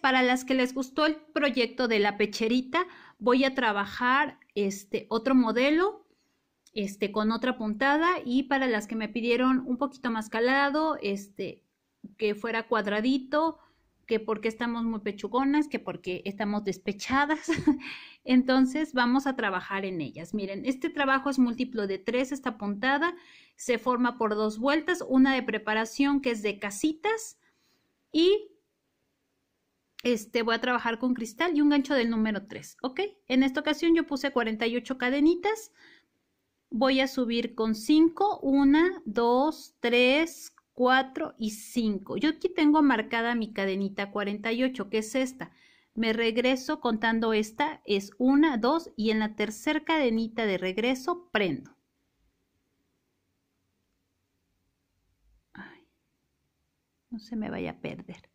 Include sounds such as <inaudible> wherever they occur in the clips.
para las que les gustó el proyecto de la pecherita, voy a trabajar este otro modelo este, con otra puntada y para las que me pidieron un poquito más calado, este, que fuera cuadradito, que porque estamos muy pechugonas, que porque estamos despechadas. <laughs> Entonces vamos a trabajar en ellas. Miren, este trabajo es múltiplo de tres, esta puntada se forma por dos vueltas, una de preparación que es de casitas y este, voy a trabajar con cristal y un gancho del número 3, ¿ok? En esta ocasión yo puse 48 cadenitas, voy a subir con 5, 1, 2, 3, 4 y 5. Yo aquí tengo marcada mi cadenita 48, que es esta. Me regreso contando esta, es 1, 2 y en la tercera cadenita de regreso prendo. no se me vaya a perder.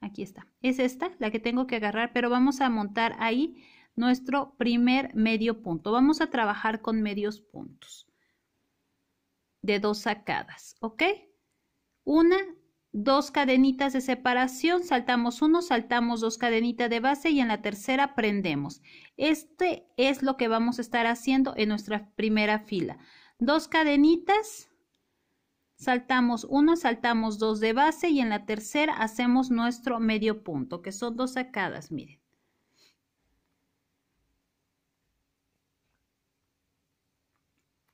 Aquí está. Es esta la que tengo que agarrar, pero vamos a montar ahí nuestro primer medio punto. Vamos a trabajar con medios puntos de dos sacadas, ¿ok? Una, dos cadenitas de separación, saltamos uno, saltamos dos cadenitas de base y en la tercera prendemos. Este es lo que vamos a estar haciendo en nuestra primera fila. Dos cadenitas, Saltamos uno, saltamos dos de base y en la tercera hacemos nuestro medio punto, que son dos sacadas, miren.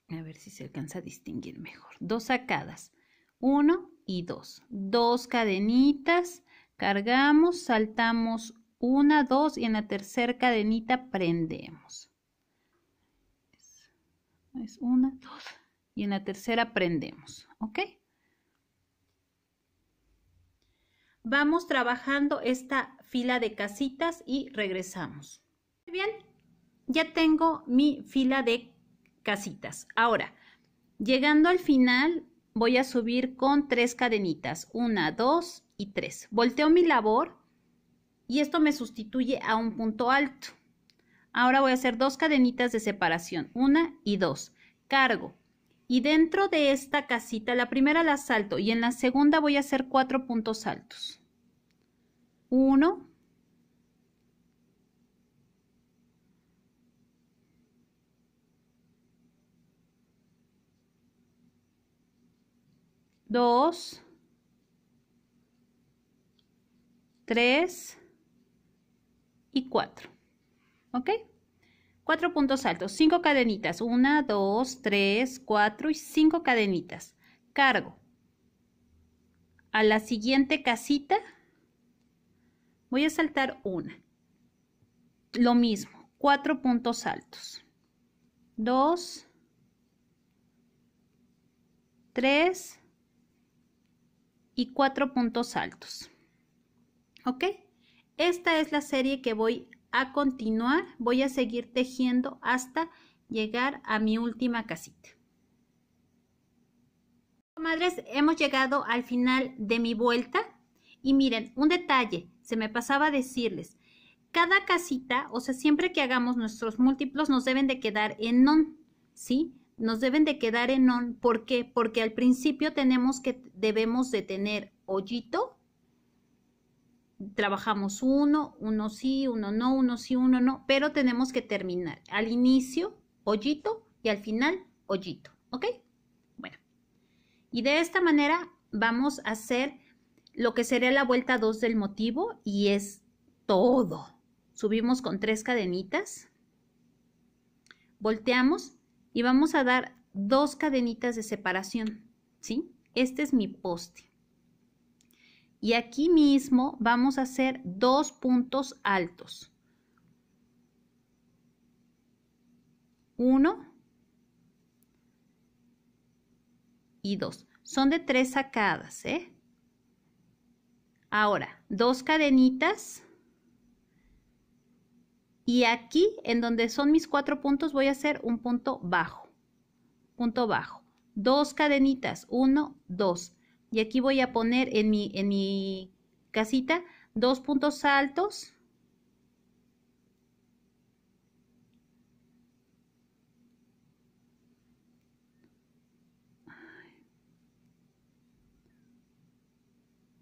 A ver si se alcanza a distinguir mejor. Dos sacadas, uno y dos. Dos cadenitas, cargamos, saltamos una, dos y en la tercera cadenita prendemos. Es una, dos y en la tercera prendemos, ¿ok? Vamos trabajando esta fila de casitas y regresamos. Bien, ya tengo mi fila de casitas. Ahora, llegando al final, voy a subir con tres cadenitas, una, dos y tres. Volteo mi labor y esto me sustituye a un punto alto. Ahora voy a hacer dos cadenitas de separación, una y dos. Cargo, y dentro de esta casita, la primera la salto y en la segunda voy a hacer cuatro puntos altos. Uno. Dos. Tres. Y cuatro. ¿Ok? Cuatro puntos altos, cinco cadenitas, una, dos, tres, cuatro y cinco cadenitas. Cargo a la siguiente casita. Voy a saltar una. Lo mismo, cuatro puntos altos. Dos, tres y cuatro puntos altos. ¿Ok? Esta es la serie que voy a continuar voy a seguir tejiendo hasta llegar a mi última casita. Madres, hemos llegado al final de mi vuelta y miren, un detalle, se me pasaba a decirles, cada casita, o sea, siempre que hagamos nuestros múltiplos nos deben de quedar en non, ¿sí? Nos deben de quedar en non, ¿por qué? Porque al principio tenemos que, debemos de tener hoyito trabajamos uno, uno sí, uno no, uno sí, uno no, pero tenemos que terminar al inicio hoyito y al final hoyito, ¿ok? Bueno, y de esta manera vamos a hacer lo que sería la vuelta 2 del motivo y es todo. Subimos con tres cadenitas, volteamos y vamos a dar dos cadenitas de separación, ¿sí? Este es mi poste. Y aquí mismo vamos a hacer dos puntos altos. Uno y dos. Son de tres sacadas, ¿eh? Ahora, dos cadenitas. Y aquí, en donde son mis cuatro puntos, voy a hacer un punto bajo. Punto bajo. Dos cadenitas. Uno, dos y aquí voy a poner en mi, en mi casita dos puntos altos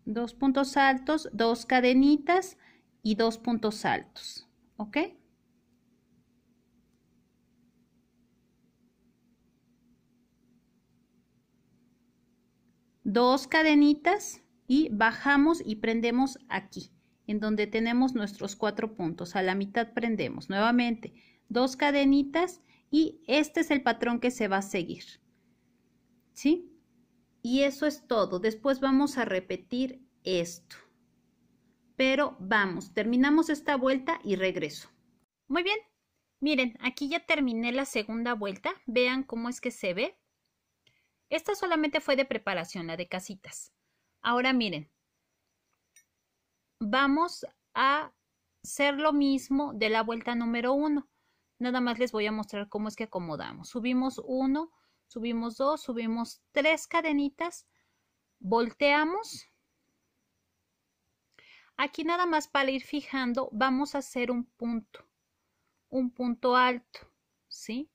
dos puntos altos, dos cadenitas y dos puntos altos, ¿ok? dos cadenitas y bajamos y prendemos aquí, en donde tenemos nuestros cuatro puntos. A la mitad prendemos nuevamente dos cadenitas y este es el patrón que se va a seguir. ¿Sí? Y eso es todo. Después vamos a repetir esto. Pero vamos, terminamos esta vuelta y regreso. Muy bien. Miren, aquí ya terminé la segunda vuelta. Vean cómo es que se ve. Esta solamente fue de preparación, la de casitas. Ahora miren, vamos a hacer lo mismo de la vuelta número uno. Nada más les voy a mostrar cómo es que acomodamos. Subimos 1, subimos dos, subimos tres cadenitas, volteamos. Aquí nada más para ir fijando, vamos a hacer un punto, un punto alto, ¿sí?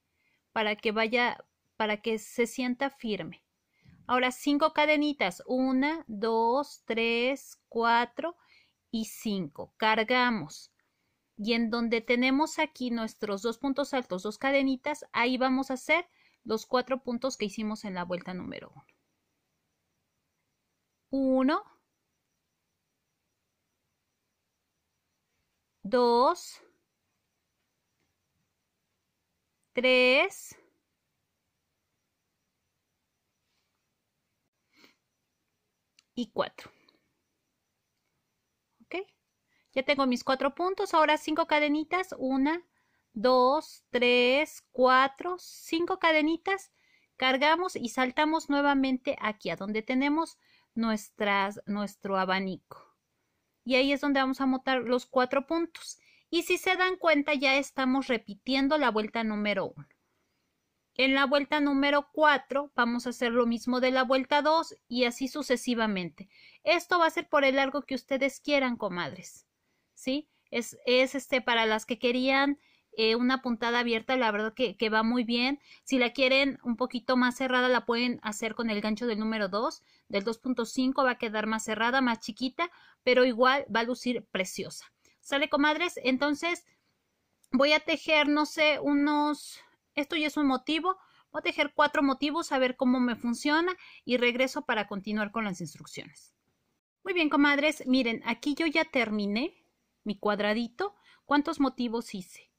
Para que vaya para que se sienta firme. Ahora cinco cadenitas, una, dos, tres, cuatro y cinco. Cargamos. Y en donde tenemos aquí nuestros dos puntos altos, dos cadenitas, ahí vamos a hacer los cuatro puntos que hicimos en la vuelta número uno. Uno. Dos. Tres. y 4. ¿Ok? Ya tengo mis cuatro puntos, ahora cinco cadenitas, una, dos, tres, cuatro, cinco cadenitas, cargamos y saltamos nuevamente aquí a donde tenemos nuestro abanico. Y ahí es donde vamos a montar los cuatro puntos. Y si se dan cuenta, ya estamos repitiendo la vuelta número uno. En la vuelta número 4 vamos a hacer lo mismo de la vuelta 2 y así sucesivamente. Esto va a ser por el largo que ustedes quieran, comadres. ¿Sí? Es, este para las que querían eh, una puntada abierta, la verdad que, que, va muy bien. Si la quieren un poquito más cerrada, la pueden hacer con el gancho del número 2, del 2.5 va a quedar más cerrada, más chiquita, pero igual va a lucir preciosa. ¿Sale, comadres? Entonces voy a tejer, no sé, unos esto ya es un motivo. Voy a tejer cuatro motivos a ver cómo me funciona y regreso para continuar con las instrucciones. Muy bien, comadres. Miren, aquí yo ya terminé mi cuadradito. ¿Cuántos motivos hice?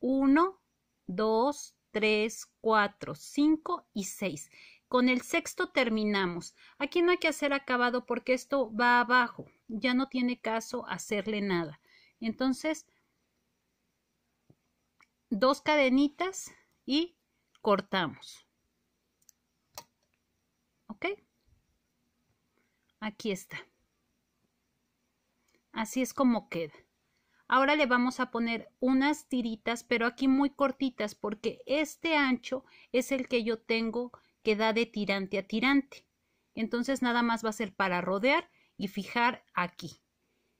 1, 2, 3, 4, 5 y 6. Con el sexto terminamos. Aquí no hay que hacer acabado porque esto va abajo. Ya no tiene caso hacerle nada. Entonces, dos cadenitas y cortamos. ¿Ok? Aquí está. Así es como queda. Ahora le vamos a poner unas tiritas, pero aquí muy cortitas, porque este ancho es el que yo tengo que da de tirante a tirante. Entonces nada más va a ser para rodear y fijar aquí,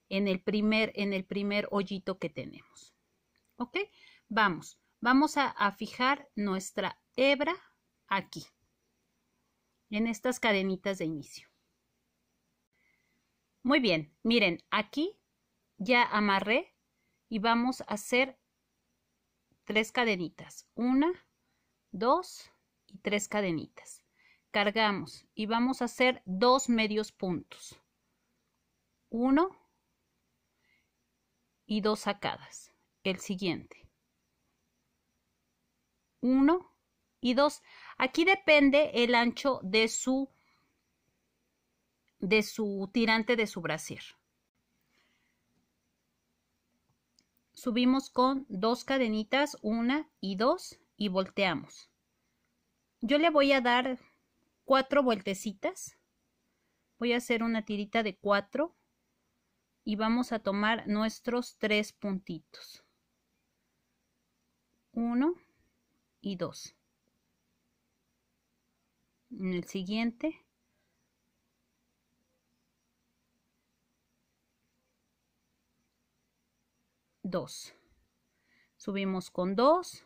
en el primer, en el primer hoyito que tenemos. ¿Ok? Vamos. Vamos a, fijar nuestra hebra aquí, en estas cadenitas de inicio. Muy bien, miren, aquí ya amarré y vamos a hacer tres cadenitas. Una, dos y tres cadenitas. Cargamos y vamos a hacer dos medios puntos. Uno y dos sacadas. El siguiente. 1 y 2. Aquí depende el ancho de su, de su tirante de su brasier. Subimos con dos cadenitas, una y dos, y volteamos. Yo le voy a dar cuatro vueltecitas. Voy a hacer una tirita de cuatro y vamos a tomar nuestros tres puntitos. Uno, y 2. En el siguiente dos subimos con dos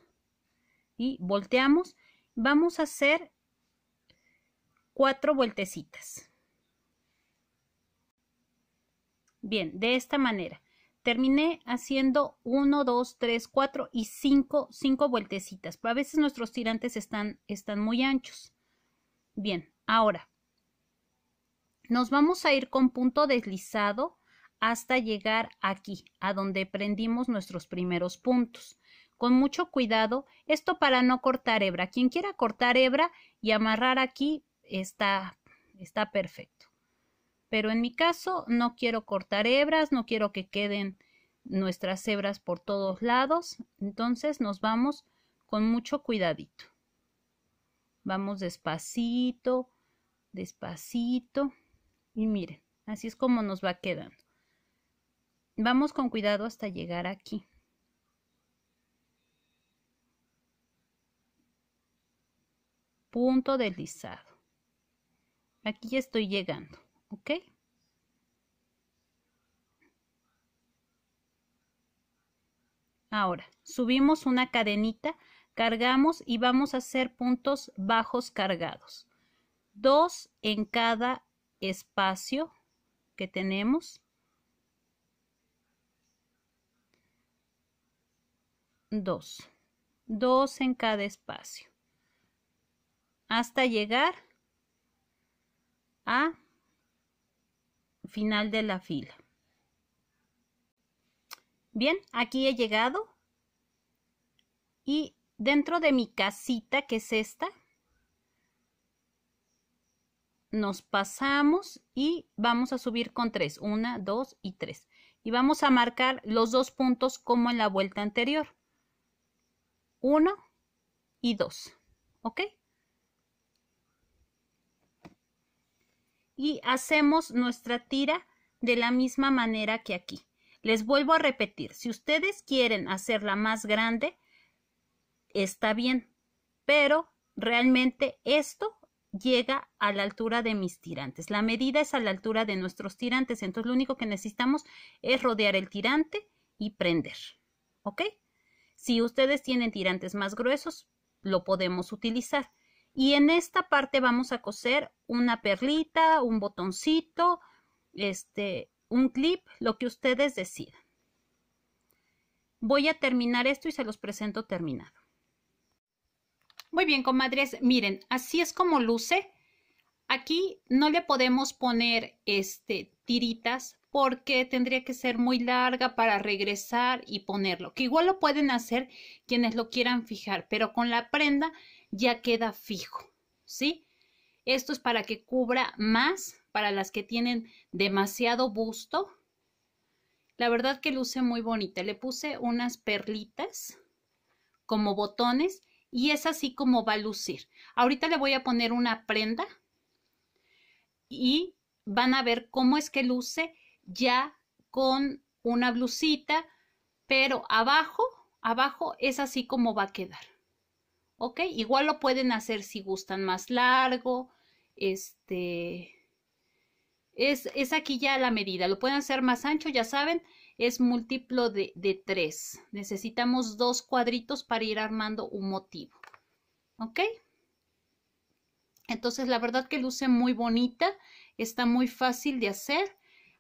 y volteamos. Vamos a hacer cuatro vueltecitas. Bien, de esta manera terminé haciendo 1, 2, 3, 4 y 5, 5 vueltecitas. A veces nuestros tirantes están, están muy anchos. Bien, ahora nos vamos a ir con punto deslizado hasta llegar aquí, a donde prendimos nuestros primeros puntos. Con mucho cuidado, esto para no cortar hebra. Quien quiera cortar hebra y amarrar aquí está, está perfecto. Pero en mi caso no quiero cortar hebras, no quiero que queden nuestras hebras por todos lados, entonces nos vamos con mucho cuidadito. Vamos despacito, despacito y miren, así es como nos va quedando. Vamos con cuidado hasta llegar aquí. Punto deslizado. Aquí estoy llegando. Ahora, subimos una cadenita, cargamos y vamos a hacer puntos bajos cargados. Dos en cada espacio que tenemos. Dos. Dos en cada espacio. Hasta llegar a final de la fila. Bien, aquí he llegado y dentro de mi casita que es esta, nos pasamos y vamos a subir con tres, 1, 2 y 3. Y vamos a marcar los dos puntos como en la vuelta anterior. 1 y 2. ¿Ok? y hacemos nuestra tira de la misma manera que aquí. Les vuelvo a repetir, si ustedes quieren hacerla más grande, está bien, pero realmente esto llega a la altura de mis tirantes. La medida es a la altura de nuestros tirantes, entonces lo único que necesitamos es rodear el tirante y prender. ¿Ok? Si ustedes tienen tirantes más gruesos, lo podemos utilizar. Y en esta parte vamos a coser una perlita, un botoncito, este, un clip, lo que ustedes decidan. Voy a terminar esto y se los presento terminado. Muy bien, comadres, miren, así es como luce. Aquí no le podemos poner este, tiritas porque tendría que ser muy larga para regresar y ponerlo, que igual lo pueden hacer quienes lo quieran fijar, pero con la prenda ya queda fijo, ¿sí? Esto es para que cubra más para las que tienen demasiado busto. La verdad que luce muy bonita. Le puse unas perlitas como botones y es así como va a lucir. Ahorita le voy a poner una prenda y van a ver cómo es que luce ya con una blusita, pero abajo, abajo es así como va a quedar. ¿ok? Igual lo pueden hacer si gustan más largo, este... Es, aquí ya la medida, lo pueden hacer más ancho, ya saben, es múltiplo de, de 3. Necesitamos dos cuadritos para ir armando un motivo, ¿ok? Entonces la verdad que luce muy bonita, está muy fácil de hacer.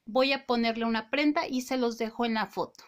Voy a ponerle una prenda y se los dejo en la foto.